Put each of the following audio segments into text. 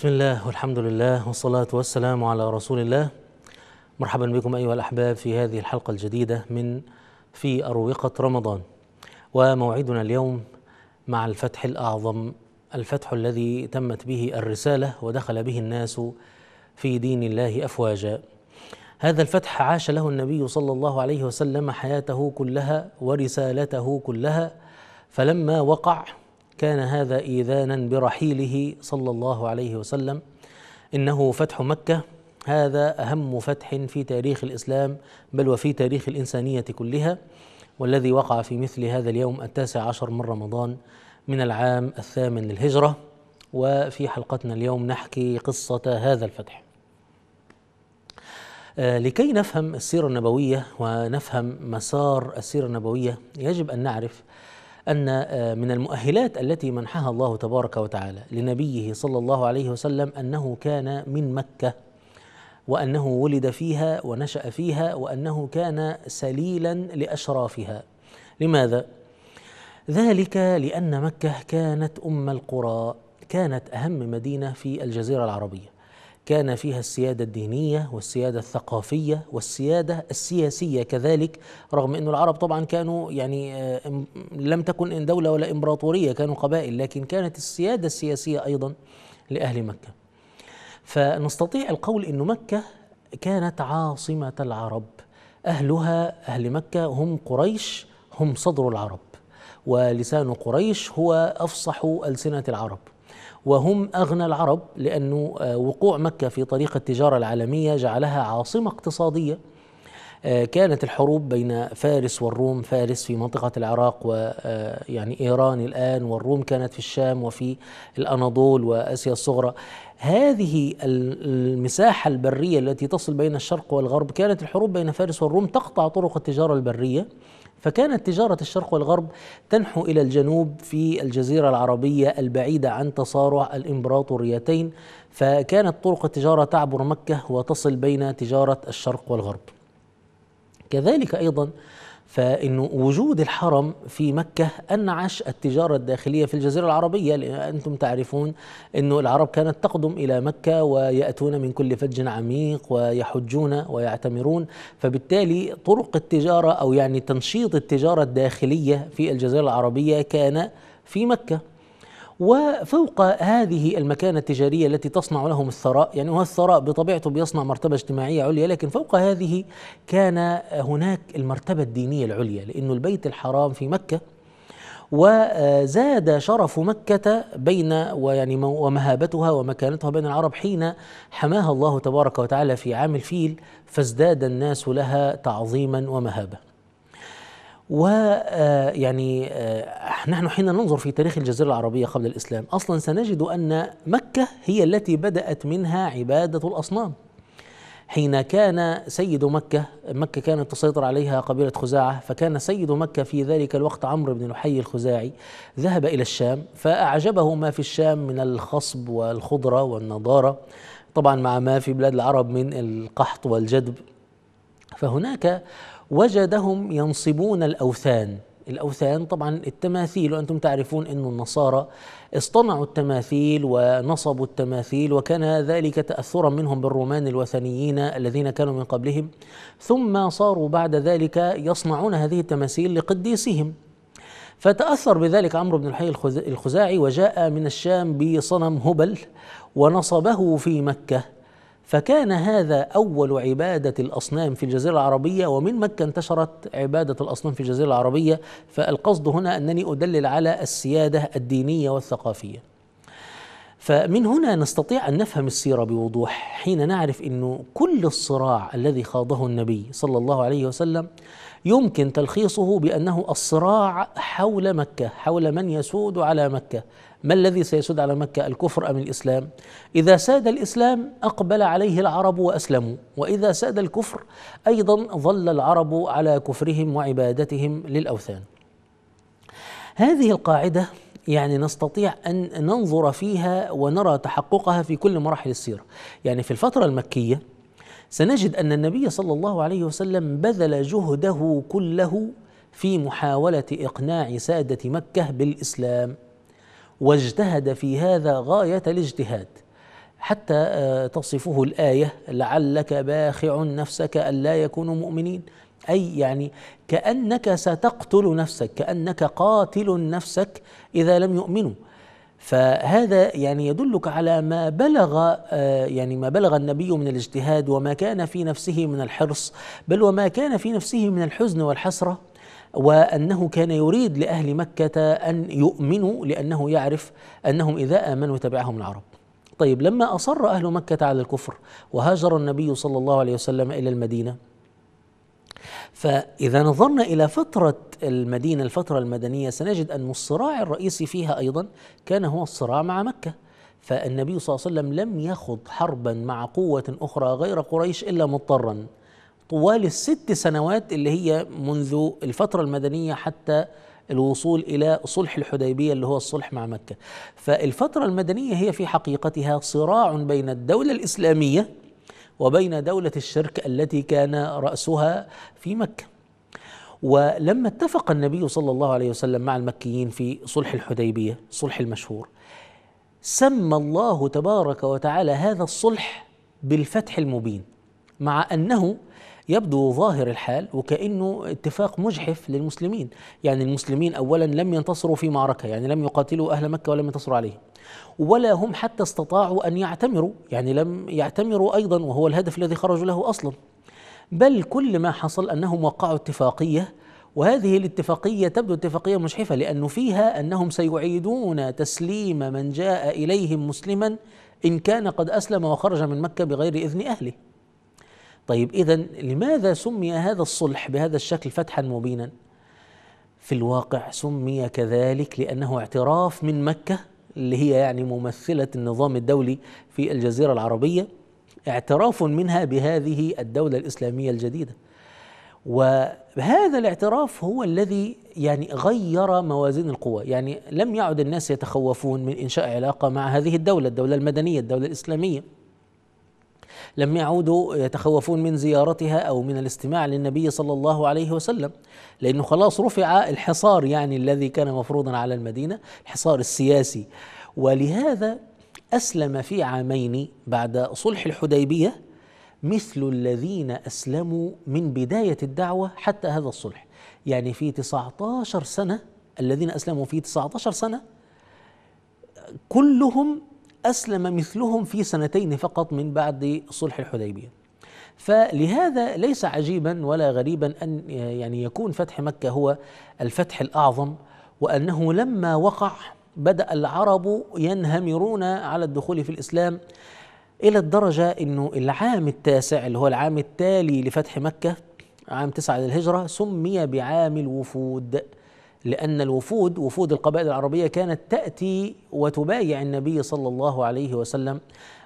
بسم الله والحمد لله والصلاة والسلام على رسول الله مرحبا بكم أيها الأحباب في هذه الحلقة الجديدة من في أروقة رمضان وموعدنا اليوم مع الفتح الأعظم الفتح الذي تمت به الرسالة ودخل به الناس في دين الله أفواجا هذا الفتح عاش له النبي صلى الله عليه وسلم حياته كلها ورسالته كلها فلما وقع كان هذا إيذانا برحيله صلى الله عليه وسلم إنه فتح مكة هذا أهم فتح في تاريخ الإسلام بل وفي تاريخ الإنسانية كلها والذي وقع في مثل هذا اليوم التاسع عشر من رمضان من العام الثامن للهجرة وفي حلقتنا اليوم نحكي قصة هذا الفتح آه، لكي نفهم السيرة النبوية ونفهم مسار السيرة النبوية يجب أن نعرف أن آه، من المؤهلات التي منحها الله تبارك وتعالى لنبيه صلى الله عليه وسلم أنه كان من مكة وأنه ولد فيها ونشأ فيها وأنه كان سليلا لأشرافها لماذا؟ ذلك لأن مكة كانت أم القرى كانت أهم مدينة في الجزيرة العربية كان فيها السيادة الدينية والسيادة الثقافية والسيادة السياسية كذلك رغم أن العرب طبعا كانوا يعني آه، لم تكن دولة ولا إمبراطورية كانوا قبائل لكن كانت السيادة السياسية أيضا لأهل مكة فنستطيع القول أن مكة كانت عاصمة العرب أهلها أهل مكة هم قريش هم صدر العرب ولسان قريش هو أفصح ألسنة العرب وهم أغنى العرب لأنه آه، وقوع مكة في طريق التجارة العالمية جعلها عاصمة اقتصادية آه، كانت الحروب بين فارس والروم فارس في منطقة العراق ويعني آه، إيران الآن والروم كانت في الشام وفي الأناضول وأسيا الصغرى هذه المساحة البرية التي تصل بين الشرق والغرب كانت الحروب بين فارس والروم تقطع طرق التجارة البرية فكانت تجارة الشرق والغرب تنحو إلى الجنوب في الجزيرة العربية البعيدة عن تصارع الإمبراطوريتين فكانت طرق التجارة تعبر مكة وتصل بين تجارة الشرق والغرب كذلك أيضا فإنه وجود الحرم في مكة أنعش التجارة الداخلية في الجزيرة العربية أنتم تعرفون أنه العرب كانت تقدم إلى مكة ويأتون من كل فج عميق ويحجون ويعتمرون فبالتالي طرق التجارة أو يعني تنشيط التجارة الداخلية في الجزيرة العربية كان في مكة وفوق هذه المكانة التجارية التي تصنع لهم الثراء يعني هو الثراء بطبيعته بيصنع مرتبة اجتماعية عليا لكن فوق هذه كان هناك المرتبة الدينية العليا لأن البيت الحرام في مكة وزاد شرف مكة بين ويعني ومهابتها ومكانتها بين العرب حين حماها الله تبارك وتعالى في عام الفيل فازداد الناس لها تعظيما ومهابه و آه، يعني آه، نحن حين ننظر في تاريخ الجزيرة العربية قبل الإسلام أصلا سنجد أن مكة هي التي بدأت منها عبادة الأصنام حين كان سيد مكة مكة كانت تسيطر عليها قبيلة خزاعة فكان سيد مكة في ذلك الوقت عمرو بن لحي الخزاعي ذهب إلى الشام فأعجبه ما في الشام من الخصب والخضرة والنضارة طبعا مع ما في بلاد العرب من القحط والجدب فهناك وجدهم ينصبون الأوثان الأوثان طبعا التماثيل وأنتم تعرفون أن النصارى اصطنعوا التماثيل ونصبوا التماثيل وكان ذلك تأثرا منهم بالرومان الوثنيين الذين كانوا من قبلهم ثم صاروا بعد ذلك يصنعون هذه التماثيل لقديسهم فتأثر بذلك عمرو بن الحي الخزاعي وجاء من الشام بصنم هبل ونصبه في مكة فكان هذا أول عبادة الأصنام في الجزيرة العربية ومن مكة انتشرت عبادة الأصنام في الجزيرة العربية فالقصد هنا أنني أدلل على السيادة الدينية والثقافية فمن هنا نستطيع أن نفهم السيرة بوضوح حين نعرف أنه كل الصراع الذي خاضه النبي صلى الله عليه وسلم يمكن تلخيصه بأنه الصراع حول مكة حول من يسود على مكة ما الذي سيسود على مكة الكفر أم الإسلام إذا ساد الإسلام أقبل عليه العرب وأسلموا وإذا ساد الكفر أيضا ظل العرب على كفرهم وعبادتهم للأوثان هذه القاعدة يعني نستطيع أن ننظر فيها ونرى تحققها في كل مراحل السيرة يعني في الفترة المكية سنجد أن النبي صلى الله عليه وسلم بذل جهده كله في محاولة إقناع سادة مكة بالإسلام واجتهد في هذا غاية الاجتهاد حتى آه، تصفه الآية لعلك باخع نفسك ألا يكونوا مؤمنين أي يعني كأنك ستقتل نفسك كأنك قاتل نفسك إذا لم يؤمنوا فهذا يعني يدلك على ما بلغ آه، يعني ما بلغ النبي من الاجتهاد وما كان في نفسه من الحرص بل وما كان في نفسه من الحزن والحسره وأنه كان يريد لأهل مكة أن يؤمنوا لأنه يعرف أنهم إذا آمنوا تبعهم العرب طيب لما أصر أهل مكة على الكفر وهاجر النبي صلى الله عليه وسلم إلى المدينة فإذا نظرنا إلى فترة المدينة الفترة المدنية سنجد أن الصراع الرئيسي فيها أيضا كان هو الصراع مع مكة فالنبي صلى الله عليه وسلم لم يخض حربا مع قوة أخرى غير قريش إلا مضطرا طوال الست سنوات اللي هي منذ الفترة المدنية حتى الوصول إلى صلح الحديبية اللي هو الصلح مع مكة فالفترة المدنية هي في حقيقتها صراع بين الدولة الإسلامية وبين دولة الشرك التي كان رأسها في مكة ولما اتفق النبي صلى الله عليه وسلم مع المكيين في صلح الحديبية الصلح المشهور سمى الله تبارك وتعالى هذا الصلح بالفتح المبين مع أنه يبدو ظاهر الحال وكأنه اتفاق مجحف للمسلمين يعني المسلمين أولا لم ينتصروا في معركة يعني لم يقاتلوا أهل مكة ولم ينتصروا عليهم ولا هم حتى استطاعوا أن يعتمروا يعني لم يعتمروا أيضا وهو الهدف الذي خرجوا له أصلا بل كل ما حصل أنهم وقعوا اتفاقية وهذه الاتفاقية تبدو اتفاقية مجحفة لانه فيها أنهم سيعيدون تسليم من جاء إليهم مسلما إن كان قد أسلم وخرج من مكة بغير إذن أهله طيب إذا لماذا سمي هذا الصلح بهذا الشكل فتحا مبينا؟ في الواقع سمي كذلك لأنه اعتراف من مكة اللي هي يعني ممثلة النظام الدولي في الجزيرة العربية اعتراف منها بهذه الدولة الإسلامية الجديدة وهذا الاعتراف هو الذي يعني غير موازين القوى يعني لم يعد الناس يتخوفون من إنشاء علاقة مع هذه الدولة الدولة المدنية الدولة الإسلامية لم يعودوا يتخوفون من زيارتها أو من الاستماع للنبي صلى الله عليه وسلم لأنه خلاص رفع الحصار يعني الذي كان مفروضا على المدينة الحصار السياسي ولهذا أسلم في عامين بعد صلح الحديبية مثل الذين أسلموا من بداية الدعوة حتى هذا الصلح يعني في 19 سنة الذين أسلموا في 19 سنة كلهم أسلم مثلهم في سنتين فقط من بعد صلح الحديبية فلهذا ليس عجيبا ولا غريبا أن يعني يكون فتح مكة هو الفتح الأعظم وأنه لما وقع بدأ العرب ينهمرون على الدخول في الإسلام إلى الدرجة أنه العام التاسع اللي هو العام التالي لفتح مكة عام تسعة للهجرة سمي بعام الوفود لأن الوفود وفود القبائل العربية كانت تأتي وتبايع النبي صلى الله عليه وسلم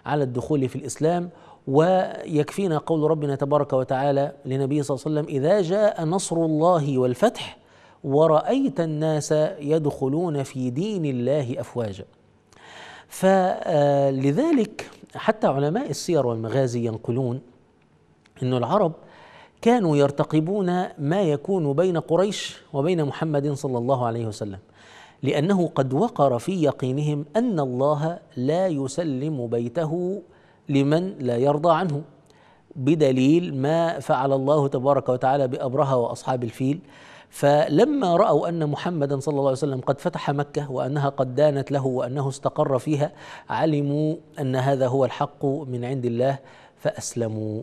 على الدخول في الإسلام ويكفينا قول ربنا تبارك وتعالى لنبي صلى الله عليه وسلم إذا جاء نصر الله والفتح ورأيت الناس يدخلون في دين الله أفواجا فلذلك آه، حتى علماء السير والمغازي ينقلون أن العرب كانوا يرتقبون ما يكون بين قريش وبين محمد صلى الله عليه وسلم لانه قد وقر في يقينهم ان الله لا يسلم بيته لمن لا يرضى عنه بدليل ما فعل الله تبارك وتعالى بابرهه واصحاب الفيل فلما راوا ان محمدا صلى الله عليه وسلم قد فتح مكه وانها قد دانت له وانه استقر فيها علموا ان هذا هو الحق من عند الله فاسلموا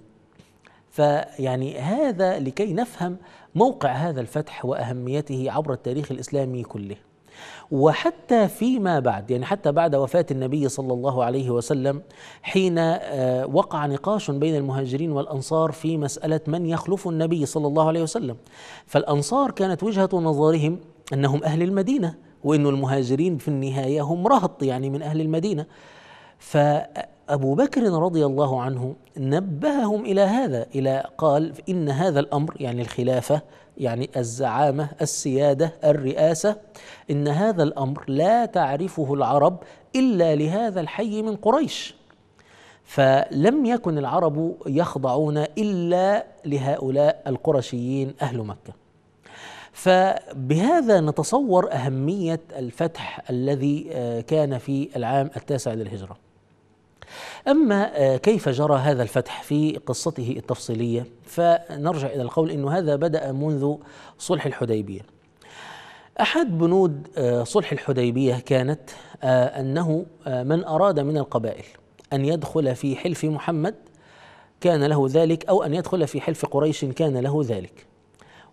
فيعني هذا لكي نفهم موقع هذا الفتح واهميته عبر التاريخ الاسلامي كله. وحتى فيما بعد يعني حتى بعد وفاة النبي صلى الله عليه وسلم حين آه، وقع نقاش بين المهاجرين والأنصار في مسألة من يخلف النبي صلى الله عليه وسلم فالأنصار كانت وجهة نظرهم أنهم أهل المدينة وأن المهاجرين في النهاية هم رهط يعني من أهل المدينة ف أبو بكر رضي الله عنه نبههم إلى هذا إلى قال إن هذا الأمر يعني الخلافة يعني الزعامة السيادة الرئاسة إن هذا الأمر لا تعرفه العرب إلا لهذا الحي من قريش فلم يكن العرب يخضعون إلا لهؤلاء القرشيين أهل مكة فبهذا نتصور أهمية الفتح الذي آه، كان في العام التاسع للهجرة أما آه، كيف جرى هذا الفتح في قصته التفصيلية فنرجع إلى القول أنه هذا بدأ منذ صلح الحديبية أحد بنود آه، صلح الحديبية كانت آه، أنه من أراد من القبائل أن يدخل في حلف محمد كان له ذلك أو أن يدخل في حلف قريش كان له ذلك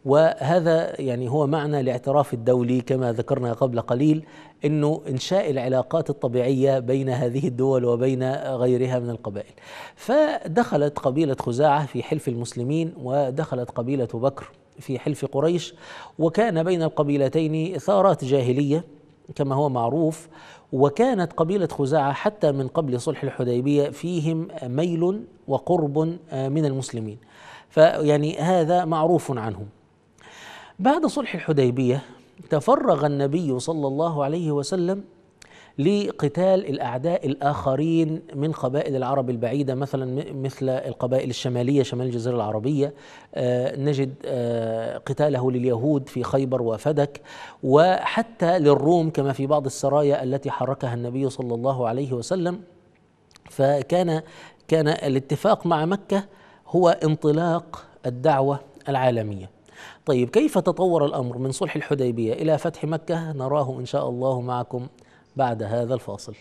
وهذا يعني هو معنى الاعتراف الدولي كما ذكرنا قبل قليل انه انشاء العلاقات الطبيعيه بين هذه الدول وبين غيرها من القبائل. فدخلت قبيله خزاعه في حلف المسلمين ودخلت قبيله بكر في حلف قريش وكان بين القبيلتين ثارات جاهليه كما هو معروف وكانت قبيلة خزاعة حتى من قبل صلح الحديبية فيهم ميل وقرب من المسلمين فيعني هذا معروف عنهم بعد صلح الحديبية تفرغ النبي صلى الله عليه وسلم لقتال الأعداء الآخرين من قبائل العرب البعيدة مثلا مثل القبائل الشمالية شمال الجزيرة العربية آه، نجد آه، قتاله لليهود في خيبر وفدك وحتى للروم كما في بعض السرايا التي حركها النبي صلى الله عليه وسلم فكان كان الاتفاق مع مكة هو انطلاق الدعوة العالمية طيب كيف تطور الأمر من صلح الحديبية إلى فتح مكة نراه إن شاء الله معكم بعد هذا الفاصل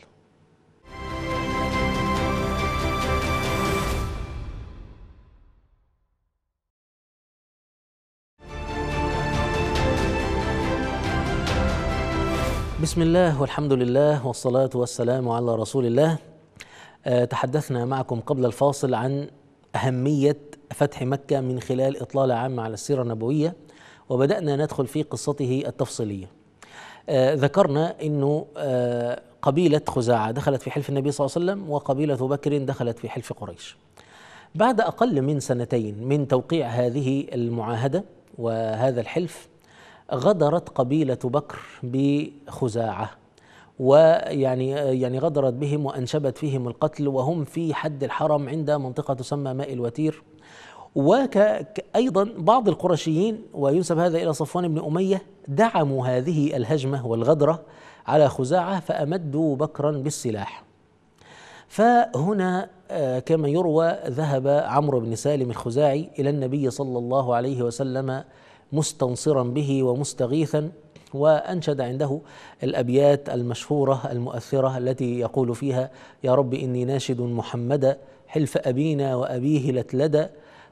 بسم الله والحمد لله والصلاة والسلام على رسول الله آه، تحدثنا معكم قبل الفاصل عن أهمية فتح مكة من خلال إطلالة عامة على السيرة النبوية وبدأنا ندخل في قصته التفصيلية آه، ذكرنا أنه آه، قبيلة خزاعة دخلت في حلف النبي صلى الله عليه وسلم وقبيلة بكر دخلت في حلف قريش بعد أقل من سنتين من توقيع هذه المعاهدة وهذا الحلف غدرت قبيلة بكر بخزاعة ويعني آه، يعني غدرت بهم وانشبت فيهم القتل وهم في حد الحرم عند منطقه تسمى ماء الوتير وأيضا بعض القرشيين وينسب هذا إلى صفوان بن أمية دعموا هذه الهجمة والغدرة على خزاعة فأمدوا بكرا بالسلاح فهنا آه، كما يروى ذهب عمرو بن سالم الخزاعي إلى النبي صلى الله عليه وسلم مستنصرا به ومستغيثا وأنشد عنده الأبيات المشهورة المؤثرة التي يقول فيها يا رب إني ناشد محمدا حلف أبينا وأبيه لتلدى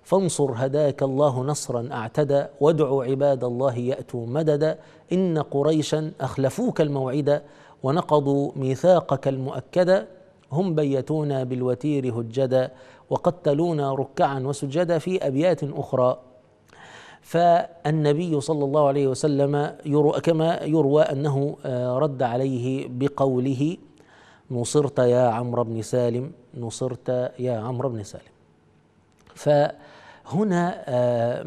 فانصر هداك الله نصرا اعتدى وادع عباد الله ياتوا مددا ان قريشا اخلفوك الموعد ونقضوا ميثاقك المؤكدا هم بيتونا بالوتير هجدا وقتلونا ركعا وسجدا في ابيات اخرى فالنبي صلى الله عليه وسلم يروى كما يروى انه آه، رد عليه بقوله نصرت يا عمرو بن سالم نصرت يا عمرو بن سالم ف هنا آه،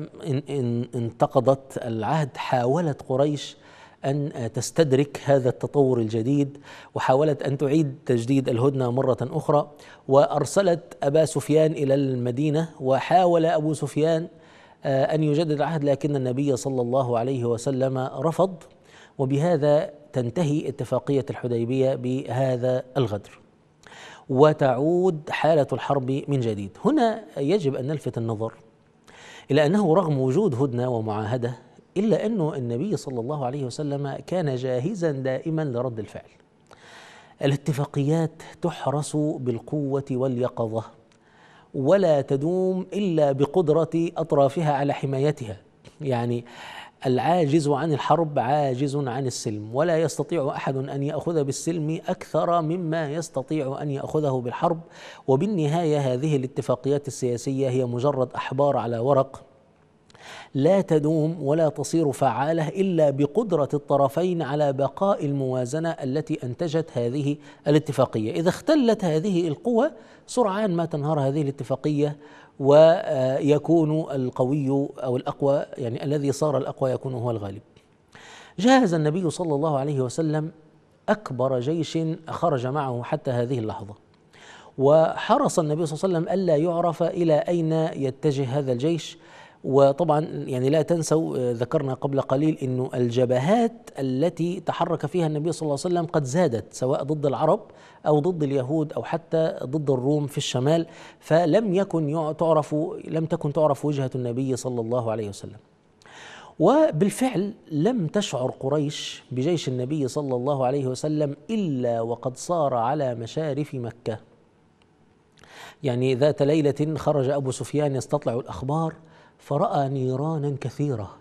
انتقضت العهد حاولت قريش أن آه، تستدرك هذا التطور الجديد وحاولت أن تعيد تجديد الهدنة مرة أخرى وأرسلت أبا سفيان إلى المدينة وحاول أبو سفيان آه، أن يجدد العهد لكن النبي صلى الله عليه وسلم رفض وبهذا تنتهي اتفاقية الحديبية بهذا الغدر وتعود حالة الحرب من جديد هنا يجب أن نلفت النظر إلا أنه رغم وجود هدنة ومعاهدة إلا أنه النبي صلى الله عليه وسلم كان جاهزا دائما لرد الفعل الاتفاقيات تحرس بالقوة واليقظة ولا تدوم إلا بقدرة أطرافها على حمايتها يعني العاجز عن الحرب عاجز عن السلم ولا يستطيع احد ان ياخذ بالسلم اكثر مما يستطيع ان ياخذه بالحرب وبالنهايه هذه الاتفاقيات السياسيه هي مجرد احبار على ورق لا تدوم ولا تصير فعاله الا بقدره الطرفين على بقاء الموازنه التي انتجت هذه الاتفاقيه، اذا اختلت هذه القوى سرعان ما تنهار هذه الاتفاقيه ويكون القوي او الاقوى يعني الذي صار الاقوى يكون هو الغالب. جهز النبي صلى الله عليه وسلم اكبر جيش خرج معه حتى هذه اللحظه. وحرص النبي صلى الله عليه وسلم الا يعرف الى اين يتجه هذا الجيش وطبعا يعني لا تنسوا آه، ذكرنا قبل قليل انه الجبهات التي تحرك فيها النبي صلى الله عليه وسلم قد زادت سواء ضد العرب او ضد اليهود او حتى ضد الروم في الشمال فلم يكن تعرف لم تكن تعرف وجهه النبي صلى الله عليه وسلم. وبالفعل لم تشعر قريش بجيش النبي صلى الله عليه وسلم الا وقد صار على مشارف مكه. يعني ذات ليله خرج ابو سفيان يستطلع الاخبار فرأى نيرانا كثيرة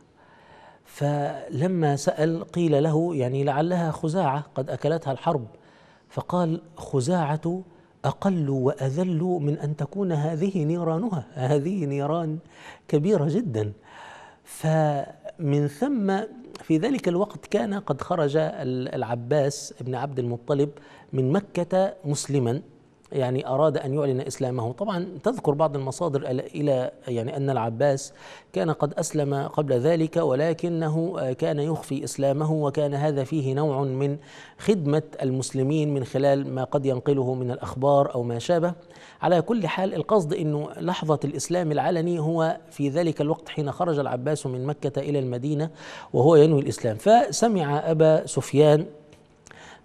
فلما سأل قيل له يعني لعلها خزاعة قد أكلتها الحرب فقال خزاعة أقل وأذل من أن تكون هذه نيرانها هذه نيران كبيرة جدا فمن ثم في ذلك الوقت كان قد خرج العباس بن عبد المطلب من مكة مسلما يعني أراد أن يعلن إسلامه طبعا تذكر بعض المصادر إلى يعني أن العباس كان قد أسلم قبل ذلك ولكنه كان يخفي إسلامه وكان هذا فيه نوع من خدمة المسلمين من خلال ما قد ينقله من الأخبار أو ما شابه على كل حال القصد أنه لحظة الإسلام العلني هو في ذلك الوقت حين خرج العباس من مكة إلى المدينة وهو ينوي الإسلام فسمع أبا سفيان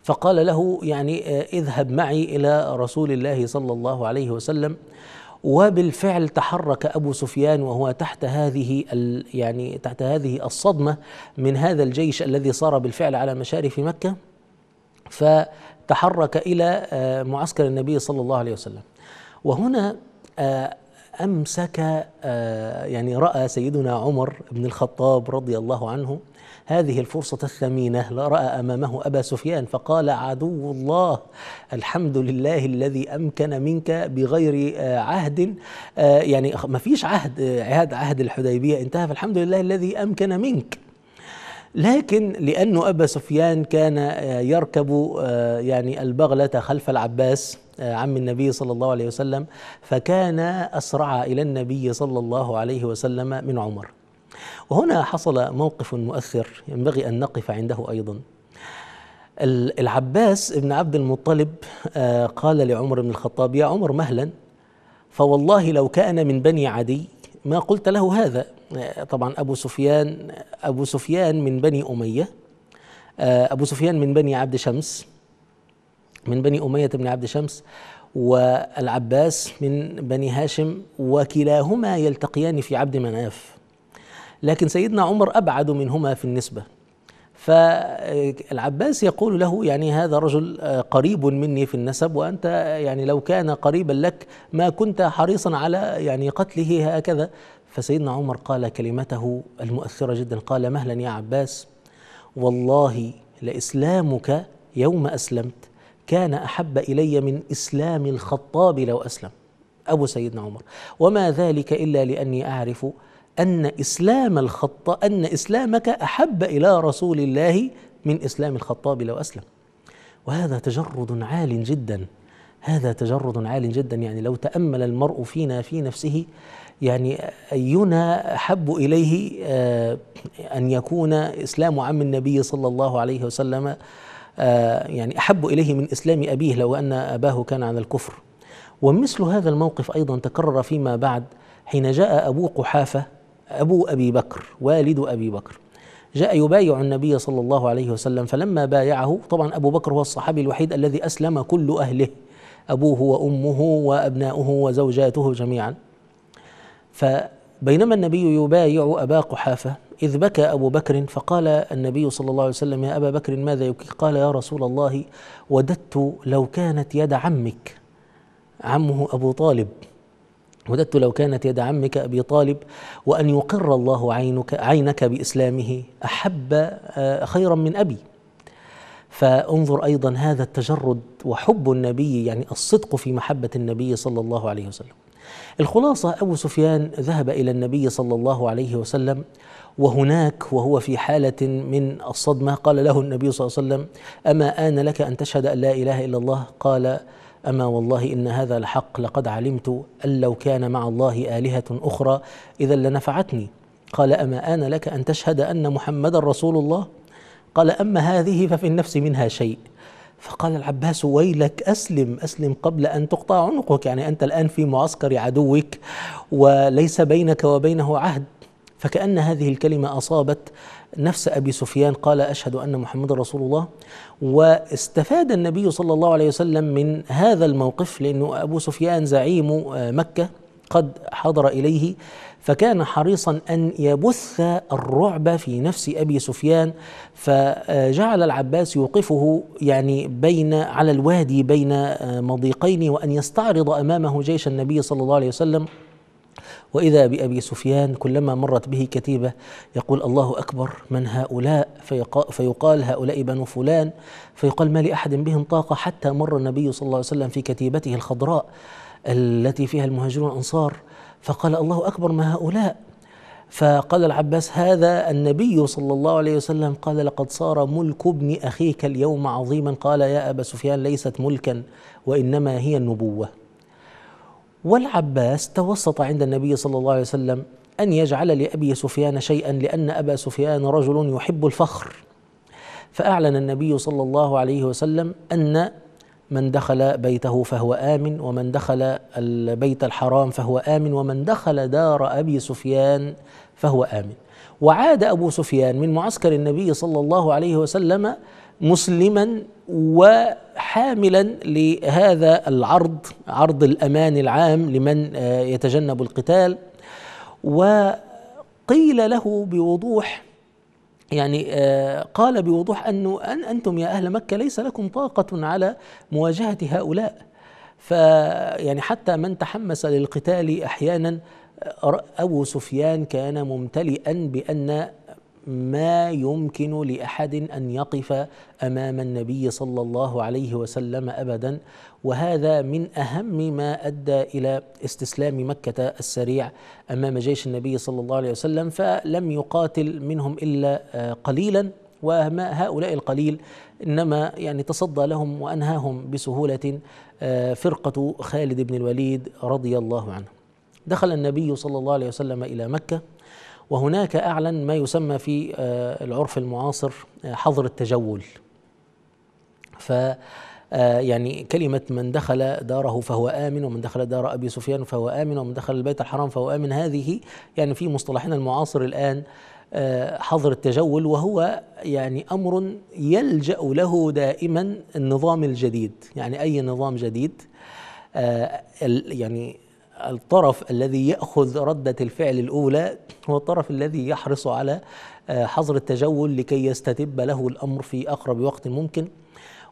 فقال له يعني آه، اذهب معي الى رسول الله صلى الله عليه وسلم وبالفعل تحرك ابو سفيان وهو تحت هذه يعني تحت هذه الصدمه من هذا الجيش الذي صار بالفعل على مشارف مكه فتحرك الى آه، معسكر النبي صلى الله عليه وسلم وهنا آه، أمسك آه، يعني رأى سيدنا عمر بن الخطاب رضي الله عنه هذه الفرصة الثمينة رأى أمامه أبا سفيان فقال عدو الله الحمد لله الذي أمكن منك بغير آه، عهد آه، يعني ما فيش عهد عهد عهد الحديبية انتهى فالحمد لله الذي أمكن منك لكن لأن أبا سفيان كان يركب يعني البغلة خلف العباس عم النبي صلى الله عليه وسلم فكان أسرع إلى النبي صلى الله عليه وسلم من عمر وهنا حصل موقف مؤثر ينبغي أن نقف عنده أيضا العباس بن عبد المطلب آه، قال لعمر بن الخطاب يا عمر مهلا فوالله لو كان من بني عدي ما قلت له هذا آه، طبعا أبو سفيان أبو سفيان من بني أمية آه، أبو سفيان من بني عبد شمس من بني أمية بن عبد شمس والعباس من بني هاشم وكلاهما يلتقيان في عبد مناف لكن سيدنا عمر أبعد منهما في النسبة فالعباس يقول له يعني هذا رجل آه، قريب مني في النسب وانت يعني لو كان قريبا لك ما كنت حريصا على يعني قتله هكذا فسيدنا عمر قال كلمته المؤثره جدا قال مهلا يا عباس والله لاسلامك يوم اسلمت كان أحب إلي من إسلام الخطاب لو أسلم أبو سيدنا عمر وما ذلك إلا لأني أعرف أن إسلام الخط أن إسلامك أحب إلى رسول الله من إسلام الخطاب لو أسلم وهذا تجرد عال جدا هذا تجرد عال جدا يعني لو تأمل المرء فينا في نفسه يعني أينا أحب إليه آه، أن يكون إسلام عم النبي صلى الله عليه وسلم آه، يعني أحب إليه من إسلام أبيه لو أن أباه كان على الكفر ومثل هذا الموقف أيضا تكرر فيما بعد حين جاء أبو قحافة أبو أبي بكر والد أبي بكر جاء يبايع النبي صلى الله عليه وسلم فلما بايعه طبعا أبو بكر هو الصحابي الوحيد الذي أسلم كل أهله أبوه وأمه وأبناؤه وزوجاته جميعا فبينما النبي يبايع أبا قحافة إذ بكى أبو بكر فقال النبي صلى الله عليه وسلم يا أبا بكر ماذا يبكي قال يا رسول الله وددت لو كانت يد عمك عمه أبو طالب وددت لو كانت يد عمك أبي طالب وأن يقر الله عينك, عينك بإسلامه أحب آه، خيرا من أبي فانظر أيضا هذا التجرد وحب النبي يعني الصدق في محبة النبي صلى الله عليه وسلم الخلاصة أبو سفيان ذهب إلى النبي صلى الله عليه وسلم وهناك وهو في حالة من الصدمة قال له النبي صلى الله عليه وسلم أما آن لك أن تشهد أن لا إله إلا الله قال أما والله إن هذا الحق لقد علمت أن لو كان مع الله آلهة أخرى إذا لنفعتني قال أما آن لك أن تشهد أن محمدا رسول الله قال أما هذه ففي النفس منها شيء فقال العباس ويلك أسلم أسلم قبل أن تقطع عنقك يعني أنت الآن في معسكر عدوك وليس بينك وبينه عهد فكأن هذه الكلمة أصابت نفس أبي سفيان قال أشهد أن محمد رسول الله واستفاد النبي صلى الله عليه وسلم من هذا الموقف لأنه أبو سفيان زعيم آه، مكة قد حضر إليه فكان حريصا أن يبث الرعب في نفس أبي سفيان فجعل العباس يوقفه يعني بين على الوادي بين آه، مضيقين وأن يستعرض أمامه جيش النبي صلى الله عليه وسلم وإذا بأبي سفيان كلما مرت به كتيبة يقول الله أكبر من هؤلاء فيقال هؤلاء بنو فلان فيقال ما لأحد بهم طاقة حتى مر النبي صلى الله عليه وسلم في كتيبته الخضراء التي فيها المهاجرون والأنصار فقال الله أكبر ما هؤلاء فقال العباس هذا النبي صلى الله عليه وسلم قال لقد صار ملك ابن أخيك اليوم عظيما قال يا أبا سفيان ليست ملكا وإنما هي النبوة والعباس توسط عند النبي صلى الله عليه وسلم أن يجعل لأبي سفيان شيئا لأن أبا سفيان رجل يحب الفخر فأعلن النبي صلى الله عليه وسلم أن من دخل بيته فهو آمن ومن دخل البيت الحرام فهو آمن ومن دخل دار أبي سفيان فهو آمن وعاد أبو سفيان من معسكر النبي صلى الله عليه وسلم مسلما وحاملا لهذا العرض عرض الأمان العام لمن آه، يتجنب القتال وقيل له بوضوح يعني آه، قال بوضوح أنه أن أنتم يا أهل مكة ليس لكم طاقة على مواجهة هؤلاء فيعني حتى من تحمس للقتال أحيانا آه، أبو سفيان كان ممتلئا بأن ما يمكن لاحد ان يقف امام النبي صلى الله عليه وسلم ابدا وهذا من أهم ما أدى إلى استسلام مكة السريع أمام جيش النبي صلى الله عليه وسلم فلم يقاتل منهم إلا آه، قليلا وما هؤلاء القليل انما يعني تصدى لهم وانهاهم بسهوله آه، فرقه خالد بن الوليد رضي الله عنه. دخل النبي صلى الله عليه وسلم الى مكه وهناك اعلن ما يسمى في آه، العرف المعاصر حظر التجول. ف آه، يعني كلمة من دخل داره فهو آمن ومن دخل دار أبي سفيان فهو آمن ومن دخل البيت الحرام فهو آمن هذه يعني في مصطلحنا المعاصر الآن آه، حظر التجول وهو يعني أمر يلجأ له دائما النظام الجديد يعني أي نظام جديد آه، يعني الطرف الذي ياخذ رده الفعل الاولى هو الطرف الذي يحرص على حظر التجول لكي يستتب له الامر في اقرب وقت ممكن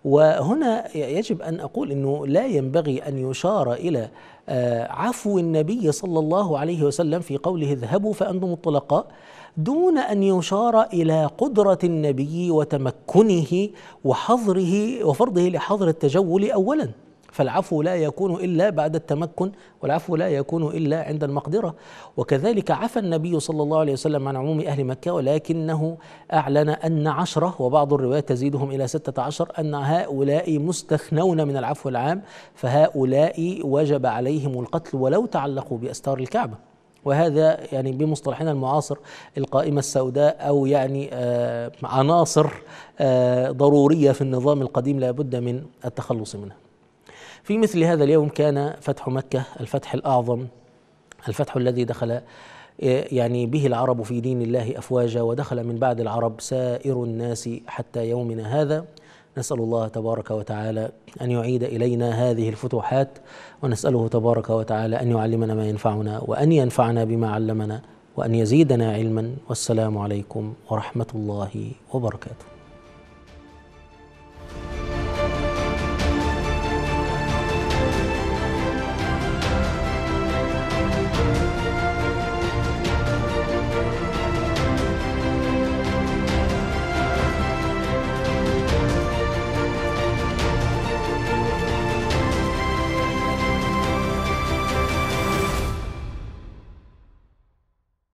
وهنا يجب ان اقول انه لا ينبغي ان يشار الى آه، عفو النبي صلى الله عليه وسلم في قوله اذهبوا فانتم الطلقاء دون ان يشار الى قدره النبي وتمكنه وحظره وفرضه لحظر التجول اولا فالعفو لا يكون الا بعد التمكن والعفو لا يكون الا عند المقدره وكذلك عفى النبي صلى الله عليه وسلم عن عموم اهل مكه ولكنه اعلن ان عشره وبعض الروايات تزيدهم الى سته عشر ان هؤلاء مستثنون من العفو العام فهؤلاء وجب عليهم القتل ولو تعلقوا باستار الكعبه وهذا يعني بمصطلحنا المعاصر القائمة السوداء أو يعني آه، عناصر آه، ضرورية في النظام القديم لا بد من التخلص منها في مثل هذا اليوم كان فتح مكة الفتح الأعظم الفتح الذي دخل يعني به العرب في دين الله أفواجا ودخل من بعد العرب سائر الناس حتى يومنا هذا نسأل الله تبارك وتعالى أن يعيد إلينا هذه الفتوحات ونسأله تبارك وتعالى أن يعلمنا ما ينفعنا وأن ينفعنا بما علمنا وأن يزيدنا علما والسلام عليكم ورحمة الله وبركاته